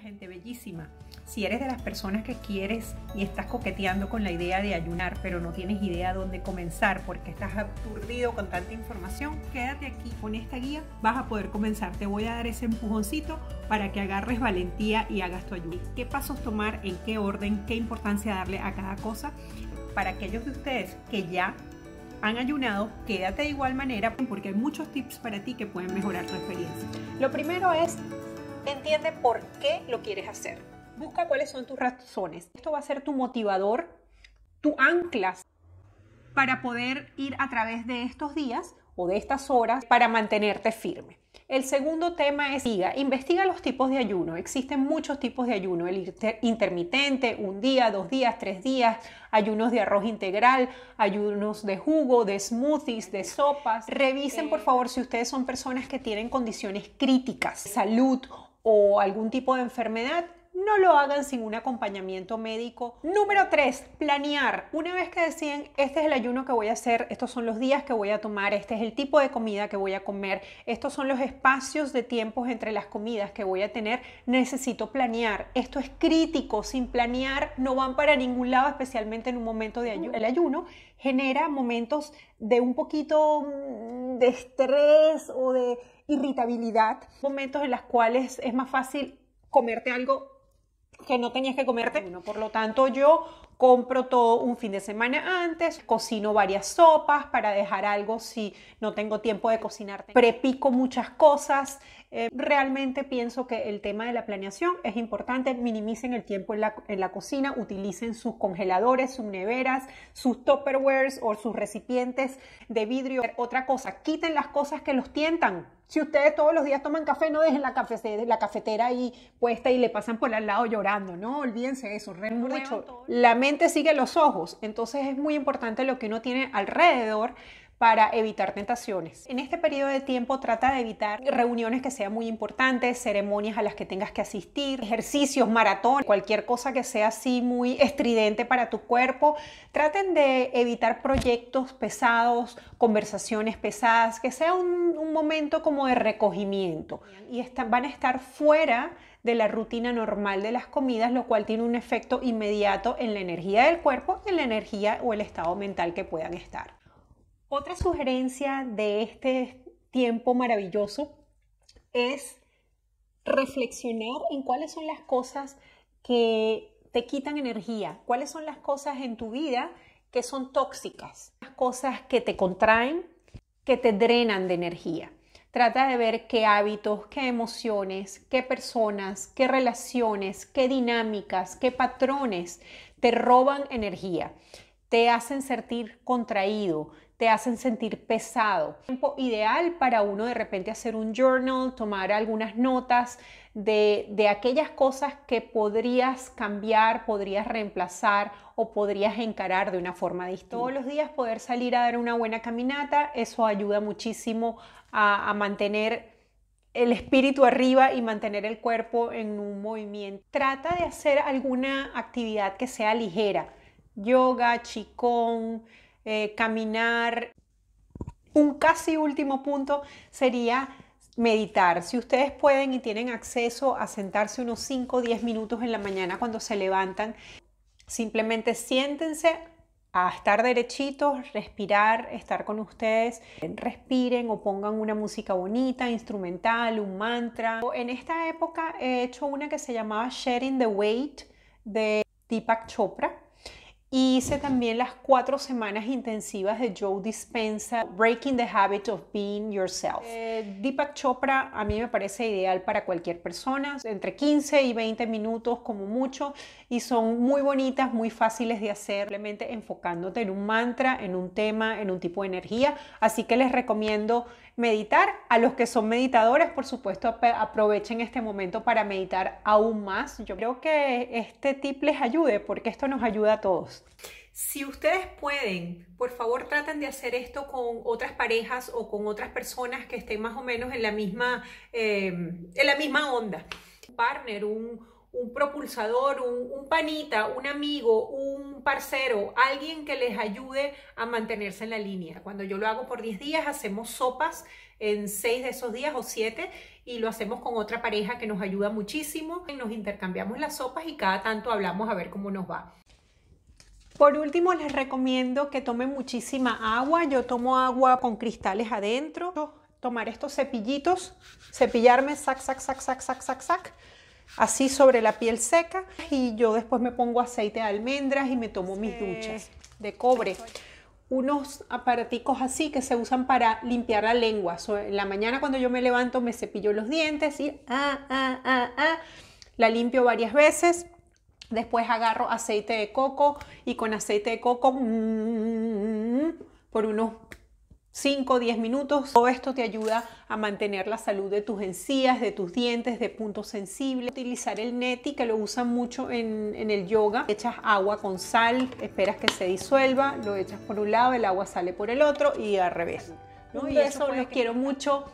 gente bellísima. Si eres de las personas que quieres y estás coqueteando con la idea de ayunar, pero no tienes idea dónde comenzar porque estás aturdido con tanta información, quédate aquí. Con esta guía vas a poder comenzar. Te voy a dar ese empujoncito para que agarres valentía y hagas tu ayuno. ¿Qué pasos tomar? ¿En qué orden? ¿Qué importancia darle a cada cosa? Para aquellos de ustedes que ya han ayunado, quédate de igual manera porque hay muchos tips para ti que pueden mejorar tu experiencia. Lo primero es Entiende por qué lo quieres hacer. Busca cuáles son tus razones. Esto va a ser tu motivador, tu anclas para poder ir a través de estos días o de estas horas para mantenerte firme. El segundo tema es siga, investiga los tipos de ayuno. Existen muchos tipos de ayuno, el intermitente, un día, dos días, tres días, ayunos de arroz integral, ayunos de jugo, de smoothies, de sopas. Revisen por eh. favor si ustedes son personas que tienen condiciones críticas, salud o algún tipo de enfermedad, no lo hagan sin un acompañamiento médico. Número 3, planear. Una vez que deciden, este es el ayuno que voy a hacer, estos son los días que voy a tomar, este es el tipo de comida que voy a comer, estos son los espacios de tiempos entre las comidas que voy a tener, necesito planear. Esto es crítico, sin planear no van para ningún lado, especialmente en un momento de ayuno. El ayuno genera momentos de un poquito mm, de estrés o de irritabilidad, momentos en los cuales es más fácil comerte algo que no tenías que comerte. por lo tanto, yo compro todo un fin de semana antes, cocino varias sopas para dejar algo si no tengo tiempo de cocinarte prepico muchas cosas. Eh, realmente pienso que el tema de la planeación es importante, minimicen el tiempo en la, cocina, utilicen sus congeladores, sus neveras, sus tupperwares o sus recipientes de vidrio. Otra cosa, quiten las cosas que los tientan si ustedes todos los días toman café, no dejen la, cafetera, ahí puesta y le pasan por al lado llorando, no, olvídense de eso. mucho. la mente sigue los ojos, entonces es muy importante lo que uno tiene alrededor para evitar tentaciones. En este periodo de tiempo trata de evitar reuniones que sean muy importantes, ceremonias a las que tengas que asistir, ejercicios, maratón, cualquier cosa que sea así muy estridente para tu cuerpo. Traten de evitar proyectos pesados, conversaciones pesadas, que sea un, momento como de recogimiento. Y van a estar fuera de la rutina normal de las comidas, lo cual tiene un efecto inmediato en la energía del cuerpo, en la energía o el estado mental que puedan estar. Otra sugerencia de este tiempo maravilloso es reflexionar en cuáles son las cosas que te quitan energía, cuáles son las cosas en tu vida que son tóxicas, las cosas que te contraen, que te drenan de energía. Trata de ver qué hábitos, qué emociones, qué personas, qué relaciones, qué dinámicas, qué patrones te roban energía, te hacen sentir contraído, te hacen sentir pesado. Tiempo ideal para uno de repente hacer un journal, tomar algunas notas de, de aquellas cosas que podrías cambiar, podrías reemplazar o podrías encarar de una forma distinta. Todos los días poder salir a dar una buena caminata, eso ayuda muchísimo a, a mantener el espíritu arriba y mantener el cuerpo en un movimiento. Trata de hacer alguna actividad que sea ligera, yoga, chicón, eh, caminar. Un casi último punto sería meditar. Si ustedes pueden y tienen acceso a sentarse unos 5 o 10 minutos en la mañana cuando se levantan, simplemente siéntense a estar derechitos, respirar, estar con ustedes. Respiren o pongan una música bonita, instrumental, un mantra. En esta época he hecho una que se llamaba Sharing the Weight de Deepak Chopra Hice también las cuatro semanas intensivas de Joe Dispensa, Breaking the Habit of Being Yourself. Eh, eh, Deepak Chopra a mí me parece ideal para cualquier persona, entre 15 y 20 minutos como mucho, y son muy bonitas, muy fáciles de hacer, simplemente enfocándote en un mantra, en un tema, en un tipo de energía. Así que les recomiendo meditar. A los que son meditadores, por supuesto, aprovechen este momento para meditar aún más. Yo creo que este tip les ayude porque esto nos ayuda a todos. Si ustedes pueden, por favor traten de hacer esto con otras parejas o con otras personas que estén más o menos en la misma, em, en la misma onda. Un partner, un, propulsador, un, un, panita, un amigo, un parcero, alguien que les ayude a mantenerse en la línea. Cuando yo lo hago por 10 días, hacemos sopas en 6 de esos días o 7 y lo hacemos con otra pareja que nos ayuda muchísimo. Nos intercambiamos las sopas y cada tanto hablamos a ver cómo nos va. Por último, les recomiendo que tomen muchísima agua. Yo tomo agua con cristales adentro. Tomar estos cepillitos, cepillarme, sac, sac, sac, sac, sac, sac, sac, así sobre la piel seca. Y yo después me pongo aceite de almendras y me tomo mis duchas de cobre. Unos aparaticos así que se usan para limpiar la lengua. en la mañana cuando yo me levanto me cepillo los dientes y ah, ah, ah, la limpio varias veces Después agarro aceite de coco y con aceite de coco mm, por unos 5 o 10 minutos. Todo esto te ayuda a mantener la salud de tus encías, de tus dientes, de puntos sensibles. Utilizar el neti que lo usan mucho en, el yoga. Echas agua con sal, esperas que se disuelva, lo echas por un lado, el agua sale por el otro y al revés. Y eso los quiero mucho.